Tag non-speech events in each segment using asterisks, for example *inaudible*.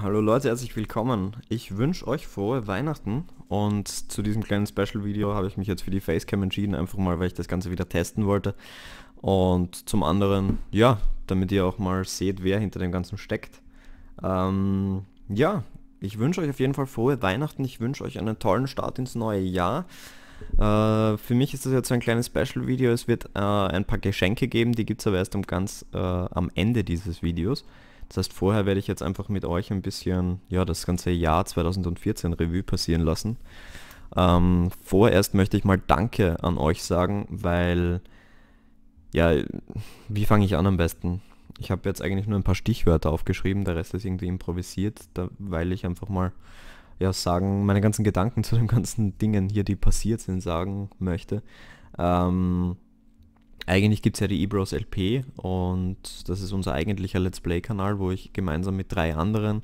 hallo Leute, herzlich willkommen. Ich wünsche euch frohe Weihnachten und zu diesem kleinen Special-Video habe ich mich jetzt für die Facecam entschieden, einfach mal, weil ich das Ganze wieder testen wollte. Und zum anderen, ja, damit ihr auch mal seht, wer hinter dem Ganzen steckt. Ähm, ja, ich wünsche euch auf jeden Fall frohe Weihnachten. Ich wünsche euch einen tollen Start ins neue Jahr. Äh, für mich ist das jetzt so ein kleines Special-Video. Es wird äh, ein paar Geschenke geben, die gibt es aber erst um ganz äh, am Ende dieses Videos. Das heißt, vorher werde ich jetzt einfach mit euch ein bisschen, ja, das ganze Jahr 2014 Revue passieren lassen. Ähm, vorerst möchte ich mal Danke an euch sagen, weil, ja, wie fange ich an am besten? Ich habe jetzt eigentlich nur ein paar Stichwörter aufgeschrieben, der Rest ist irgendwie improvisiert, da, weil ich einfach mal ja, sagen, meine ganzen Gedanken *laughs* zu den ganzen Dingen hier, die passiert sind, sagen möchte. Ähm, eigentlich gibt es ja die Ebros LP und das ist unser eigentlicher Let's Play-Kanal, wo ich gemeinsam mit drei anderen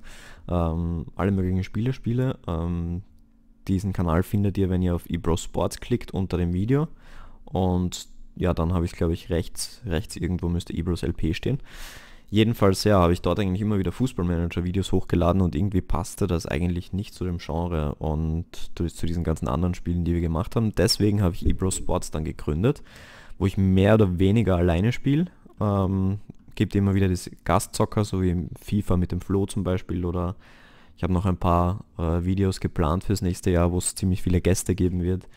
ähm, alle möglichen Spiele spiele. Ähm, diesen Kanal findet ihr, wenn ihr auf Ebros Sports klickt unter dem Video und ja, dann habe ich glaube ich rechts, rechts irgendwo müsste Ebros LP stehen. Jedenfalls, ja, habe ich dort eigentlich immer wieder Fußballmanager-Videos hochgeladen und irgendwie passte das eigentlich nicht zu dem Genre und zu diesen ganzen anderen Spielen, die wir gemacht haben. Deswegen habe ich Ebro Sports dann gegründet wo ich mehr oder weniger alleine spiele. Ähm, gibt immer wieder das Gastzocker, so wie im FIFA mit dem Flo zum Beispiel oder ich habe noch ein paar äh, Videos geplant fürs nächste Jahr, wo es ziemlich viele Gäste geben wird.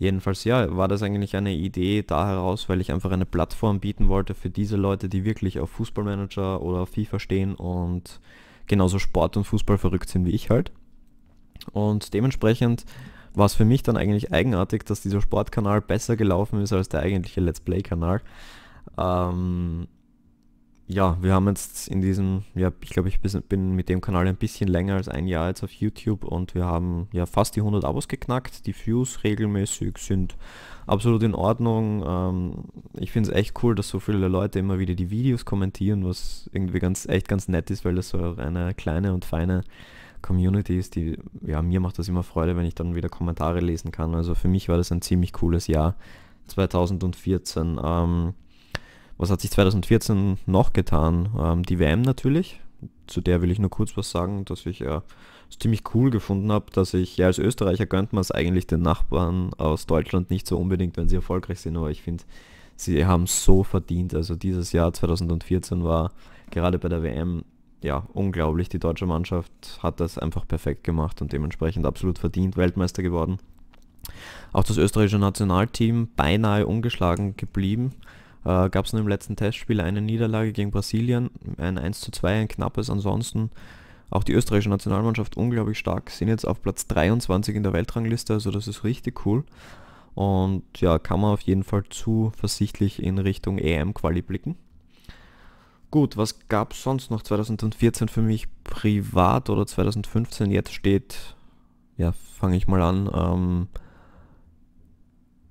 Jedenfalls ja, war das eigentlich eine Idee da heraus, weil ich einfach eine Plattform bieten wollte für diese Leute, die wirklich auf Fußballmanager oder auf FIFA stehen und genauso Sport und Fußball verrückt sind wie ich halt. Und dementsprechend war es für mich dann eigentlich eigenartig, dass dieser Sportkanal besser gelaufen ist als der eigentliche Let's Play-Kanal. Ähm, ja, wir haben jetzt in diesem, ja, ich glaube, ich bin mit dem Kanal ein bisschen länger als ein Jahr jetzt auf YouTube und wir haben ja fast die 100 Abos geknackt. Die Views regelmäßig sind absolut in Ordnung. Ähm, ich finde es echt cool, dass so viele Leute immer wieder die Videos kommentieren, was irgendwie ganz, echt ganz nett ist, weil das so eine kleine und feine Communities, die, ja, mir macht das immer Freude, wenn ich dann wieder Kommentare lesen kann. Also für mich war das ein ziemlich cooles Jahr. 2014. Ähm, was hat sich 2014 noch getan? Ähm, die WM natürlich. Zu der will ich nur kurz was sagen, dass ich ja äh, es ziemlich cool gefunden habe, dass ich, ja, als Österreicher gönnt man es eigentlich den Nachbarn aus Deutschland nicht so unbedingt, wenn sie erfolgreich sind, aber ich finde, sie haben so verdient. Also dieses Jahr 2014 war gerade bei der WM ja, unglaublich. Die deutsche Mannschaft hat das einfach perfekt gemacht und dementsprechend absolut verdient Weltmeister geworden. Auch das österreichische Nationalteam beinahe ungeschlagen geblieben. Äh, Gab es nur im letzten Testspiel eine Niederlage gegen Brasilien, ein 1 zu 2, ein knappes. Ansonsten auch die österreichische Nationalmannschaft unglaublich stark, sind jetzt auf Platz 23 in der Weltrangliste, also das ist richtig cool. Und ja, kann man auf jeden Fall zuversichtlich in Richtung EM-Quali blicken. Gut, was gab es sonst noch 2014 für mich privat oder 2015? Jetzt steht, ja, fange ich mal an. Ähm,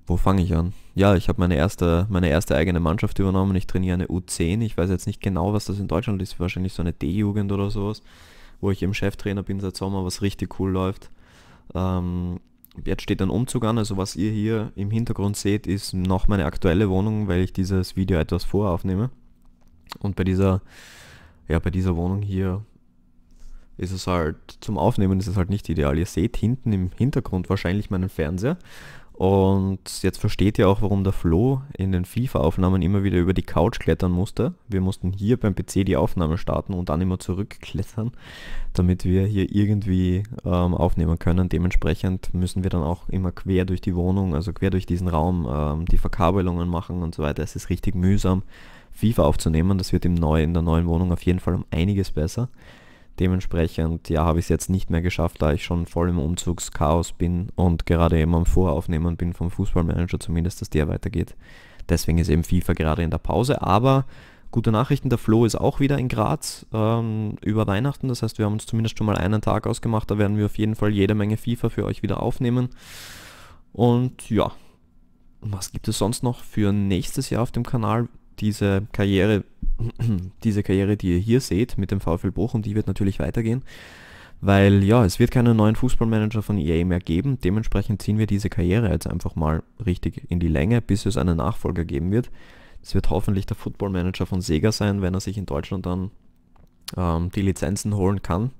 wo fange ich an? Ja, ich habe meine erste, meine erste eigene Mannschaft übernommen. Ich trainiere eine U10. Ich weiß jetzt nicht genau, was das in Deutschland ist. Wahrscheinlich so eine D-Jugend oder sowas, wo ich eben Cheftrainer bin seit Sommer, was richtig cool läuft. Ähm, jetzt steht ein Umzug an. Also was ihr hier im Hintergrund seht, ist noch meine aktuelle Wohnung, weil ich dieses Video etwas voraufnehme. Und bei dieser, ja, bei dieser Wohnung hier ist es halt, zum Aufnehmen ist es halt nicht ideal. Ihr seht hinten im Hintergrund wahrscheinlich meinen Fernseher. Und jetzt versteht ihr auch, warum der Flo in den FIFA-Aufnahmen immer wieder über die Couch klettern musste. Wir mussten hier beim PC die Aufnahme starten und dann immer zurückklettern, damit wir hier irgendwie ähm, aufnehmen können. Dementsprechend müssen wir dann auch immer quer durch die Wohnung, also quer durch diesen Raum, ähm, die Verkabelungen machen und so weiter. Es ist richtig mühsam. FIFA aufzunehmen. Das wird im neu, in der neuen Wohnung auf jeden Fall um einiges besser. Dementsprechend, ja, habe ich es jetzt nicht mehr geschafft, da ich schon voll im Umzugschaos bin und gerade eben am Voraufnehmen bin vom Fußballmanager zumindest, dass der weitergeht. Deswegen ist eben FIFA gerade in der Pause. Aber gute Nachrichten, der Flo ist auch wieder in Graz ähm, über Weihnachten. Das heißt, wir haben uns zumindest schon mal einen Tag ausgemacht. Da werden wir auf jeden Fall jede Menge FIFA für euch wieder aufnehmen. Und ja, was gibt es sonst noch für nächstes Jahr auf dem Kanal? diese Karriere, *clears throat* diese Karriere, die ihr hier seht mit dem VfL Bochum, die wird natürlich weitergehen, weil ja, es wird keinen neuen Fußballmanager von EA mehr geben. Dementsprechend ziehen wir diese Karriere jetzt einfach mal richtig in die Länge, bis es einen Nachfolger geben wird. Es wird hoffentlich der Footballmanager von Sega sein, wenn er sich in Deutschland dann ähm, die Lizenzen holen kann.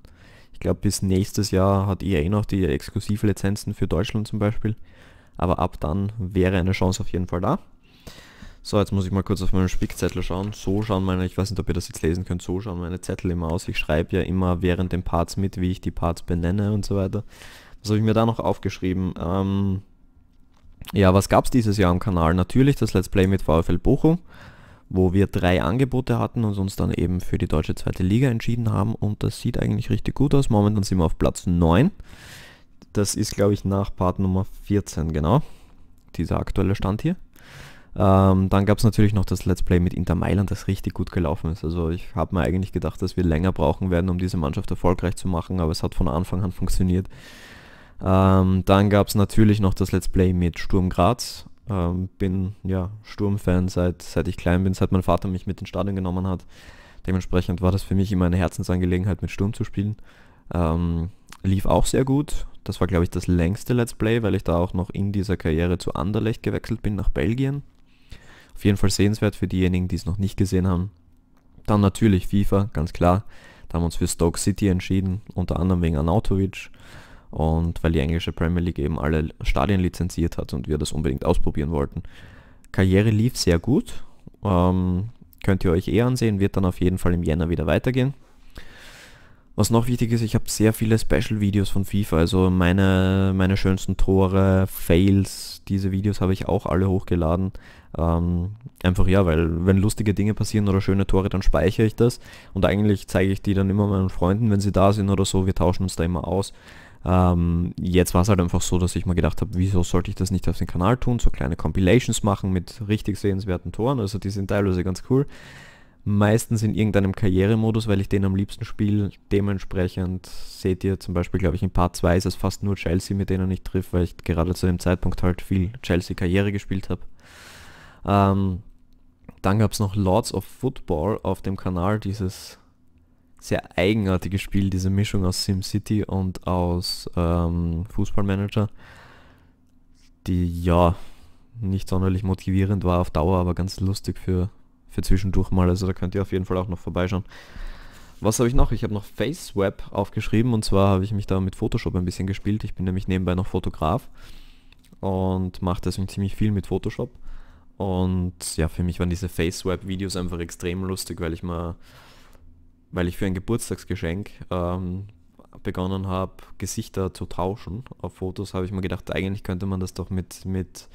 Ich glaube, bis nächstes Jahr hat EA noch die Exklusivlizenzen für Deutschland zum Beispiel. Aber ab dann wäre eine Chance auf jeden Fall da. So, jetzt muss ich mal kurz auf meinen Spickzettel schauen. So schauen meine, ich weiß nicht, ob ihr das jetzt lesen könnt, so schauen meine Zettel immer aus. Ich schreibe ja immer während den Parts mit, wie ich die Parts benenne und so weiter. Was habe ich mir da noch aufgeschrieben? Ähm, ja, was gab es dieses Jahr am Kanal? Natürlich das Let's Play mit VfL Bochum, wo wir drei Angebote hatten und uns dann eben für die deutsche zweite Liga entschieden haben. Und das sieht eigentlich richtig gut aus. Momentan sind wir auf Platz 9. Das ist, glaube ich, nach Part Nummer 14, genau. Dieser aktuelle Stand hier. Ähm, dann gab es natürlich noch das Let's Play mit Inter Mailand, das richtig gut gelaufen ist. Also ich habe mir eigentlich gedacht, dass wir länger brauchen werden, um diese Mannschaft erfolgreich zu machen, aber es hat von Anfang an funktioniert. Ähm, dann gab es natürlich noch das Let's Play mit Sturm Graz. Ähm, bin ja Sturmfan seit, seit ich klein bin, seit mein Vater mich mit ins Stadion genommen hat. Dementsprechend war das für mich immer eine Herzensangelegenheit, mit Sturm zu spielen. Ähm, lief auch sehr gut. Das war, glaube ich, das längste Let's Play, weil ich da auch noch in dieser Karriere zu Anderlecht gewechselt bin, nach Belgien. Auf jeden Fall sehenswert für diejenigen, die es noch nicht gesehen haben. Dann natürlich FIFA, ganz klar. Da haben wir uns für Stoke City entschieden, unter anderem wegen Anautovic und weil die englische Premier League eben alle Stadien lizenziert hat und wir das unbedingt ausprobieren wollten. Karriere lief sehr gut, ähm, könnt ihr euch eh ansehen, wird dann auf jeden Fall im Jänner wieder weitergehen. Was noch wichtig ist, ich habe sehr viele Special-Videos von FIFA, also meine, meine schönsten Tore, Fails, diese Videos habe ich auch alle hochgeladen. Ähm, einfach ja, weil wenn lustige Dinge passieren oder schöne Tore, dann speichere ich das und eigentlich zeige ich die dann immer meinen Freunden, wenn sie da sind oder so, wir tauschen uns da immer aus. Ähm, jetzt war es halt einfach so, dass ich mal gedacht habe, wieso sollte ich das nicht auf den Kanal tun, so kleine Compilations machen mit richtig sehenswerten Toren, also die sind teilweise ganz cool meistens in irgendeinem Karrieremodus, weil ich den am liebsten spiele. Dementsprechend seht ihr zum Beispiel, glaube ich, in Part 2 ist es fast nur Chelsea, mit denen ich triff, weil ich gerade zu dem Zeitpunkt halt viel Chelsea-Karriere gespielt habe. Ähm, dann gab es noch Lords of Football auf dem Kanal, dieses sehr eigenartige Spiel, diese Mischung aus SimCity und aus ähm, Fußballmanager, die ja nicht sonderlich motivierend war auf Dauer, aber ganz lustig für für zwischendurch mal. Also da könnt ihr auf jeden Fall auch noch vorbeischauen. Was habe ich noch? Ich habe noch FaceWeb aufgeschrieben und zwar habe ich mich da mit Photoshop ein bisschen gespielt. Ich bin nämlich nebenbei noch Fotograf und mache deswegen ziemlich viel mit Photoshop. Und ja, für mich waren diese FaceWeb-Videos einfach extrem lustig, weil ich mal, weil ich für ein Geburtstagsgeschenk ähm, begonnen habe, Gesichter zu tauschen. Auf Fotos habe ich mir gedacht, eigentlich könnte man das doch mit, mit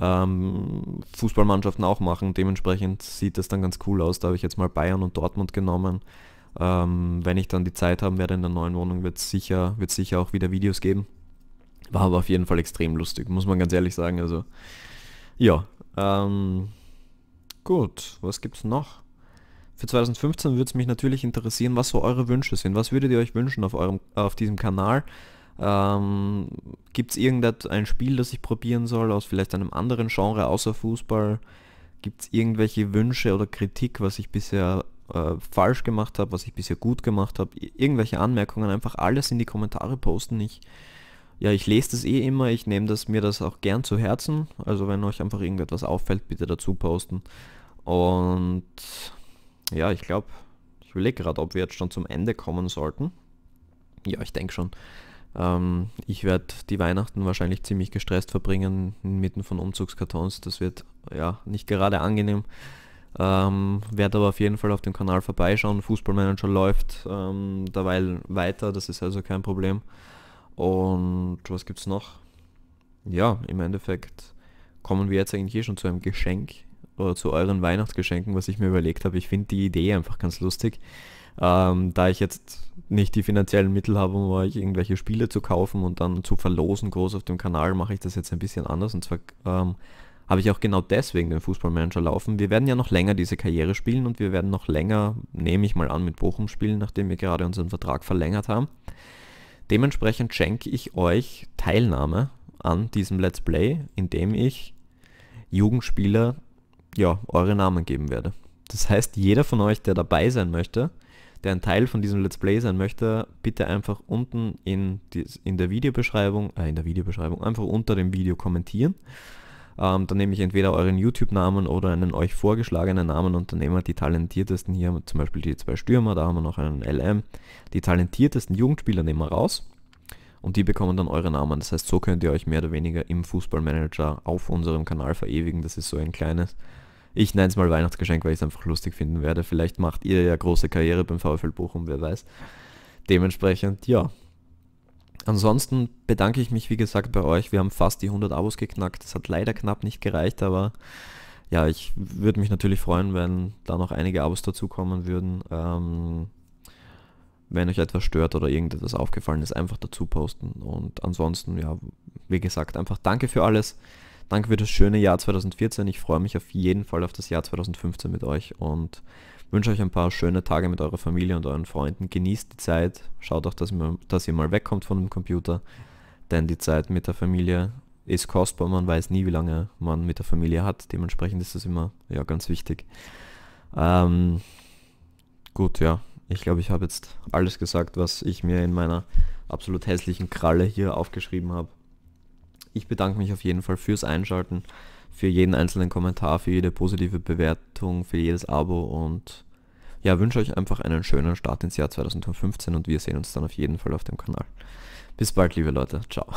ähm, Fußballmannschaften auch machen. Dementsprechend sieht das dann ganz cool aus. Da habe ich jetzt mal Bayern und Dortmund genommen. Ähm, wenn ich dann die Zeit haben werde in der neuen Wohnung, wird es sicher, wird sicher auch wieder Videos geben. War aber auf jeden Fall extrem lustig, muss man ganz ehrlich sagen. Also ja, ähm, gut, was gibt's noch? Für 2015 würde es mich natürlich interessieren, was so eure Wünsche sind. Was würdet ihr euch wünschen auf, eurem, auf diesem Kanal? Ähm, Gibt es irgendein Spiel, das ich probieren soll, aus vielleicht einem anderen Genre außer Fußball? Gibt es irgendwelche Wünsche oder Kritik, was ich bisher äh, falsch gemacht habe, was ich bisher gut gemacht habe? Irgendwelche Anmerkungen, einfach alles in die Kommentare posten. Ich, ja, ich lese das eh immer, ich nehme das, mir das auch gern zu Herzen. Also wenn euch einfach irgendetwas auffällt, bitte dazu posten. Und ja, ich glaube, ich überlege gerade, ob wir jetzt schon zum Ende kommen sollten. Ja, ich denke schon. Ähm, ich werde die Weihnachten wahrscheinlich ziemlich gestresst verbringen, inmitten von Umzugskartons. Das wird ja nicht gerade angenehm. Ähm, werde aber auf jeden Fall auf dem Kanal vorbeischauen. Fußballmanager läuft ähm, derweil weiter, das ist also kein Problem. Und was gibt's noch? Ja, im Endeffekt kommen wir jetzt eigentlich hier eh schon zu einem Geschenk oder zu euren Weihnachtsgeschenken, was ich mir überlegt habe. Ich finde die Idee einfach ganz lustig. Ähm, da ich jetzt nicht die finanziellen Mittel habe, um euch irgendwelche Spiele zu kaufen und dann zu verlosen groß auf dem Kanal, mache ich das jetzt ein bisschen anders. Und zwar ähm, habe ich auch genau deswegen den Fußballmanager laufen. Wir werden ja noch länger diese Karriere spielen und wir werden noch länger, nehme ich mal an, mit Bochum spielen, nachdem wir gerade unseren Vertrag verlängert haben. Dementsprechend schenke ich euch Teilnahme an diesem Let's Play, indem ich Jugendspieler ja eure Namen geben werde. Das heißt, jeder von euch, der dabei sein möchte, der ein Teil von diesem Let's Play sein möchte, bitte einfach unten in, die, in der Videobeschreibung, äh, in der Videobeschreibung, einfach unter dem Video kommentieren. Ähm, dann nehme ich entweder euren YouTube-Namen oder einen euch vorgeschlagenen Namen und dann nehmen wir die talentiertesten hier, zum Beispiel die zwei Stürmer, da haben wir noch einen LM. Die talentiertesten Jugendspieler nehmen wir raus und die bekommen dann eure Namen. Das heißt, so könnt ihr euch mehr oder weniger im Fußballmanager auf unserem Kanal verewigen. Das ist so ein kleines ich nenne es mal Weihnachtsgeschenk, weil ich es einfach lustig finden werde. Vielleicht macht ihr ja große Karriere beim VfL Bochum, wer weiß. Dementsprechend, ja. Ansonsten bedanke ich mich, wie gesagt, bei euch. Wir haben fast die 100 Abos geknackt. Das hat leider knapp nicht gereicht, aber ja, ich würde mich natürlich freuen, wenn da noch einige Abos dazukommen würden. Ähm, wenn euch etwas stört oder irgendetwas aufgefallen ist, einfach dazu posten. Und ansonsten, ja, wie gesagt, einfach danke für alles. Danke für das schöne Jahr 2014. Ich freue mich auf jeden Fall auf das Jahr 2015 mit euch und wünsche euch ein paar schöne Tage mit eurer Familie und euren Freunden. Genießt die Zeit. Schaut auch, dass, man, dass ihr mal wegkommt von dem Computer, denn die Zeit mit der Familie ist kostbar. Man weiß nie, wie lange man mit der Familie hat. Dementsprechend ist das immer ja, ganz wichtig. Ähm, gut, ja. Ich glaube, ich habe jetzt alles gesagt, was ich mir in meiner absolut hässlichen Kralle hier aufgeschrieben habe. Ich bedanke mich auf jeden Fall fürs Einschalten, für jeden einzelnen Kommentar, für jede positive Bewertung, für jedes Abo und ja, wünsche euch einfach einen schönen Start ins Jahr 2015 und wir sehen uns dann auf jeden Fall auf dem Kanal. Bis bald, liebe Leute. Ciao.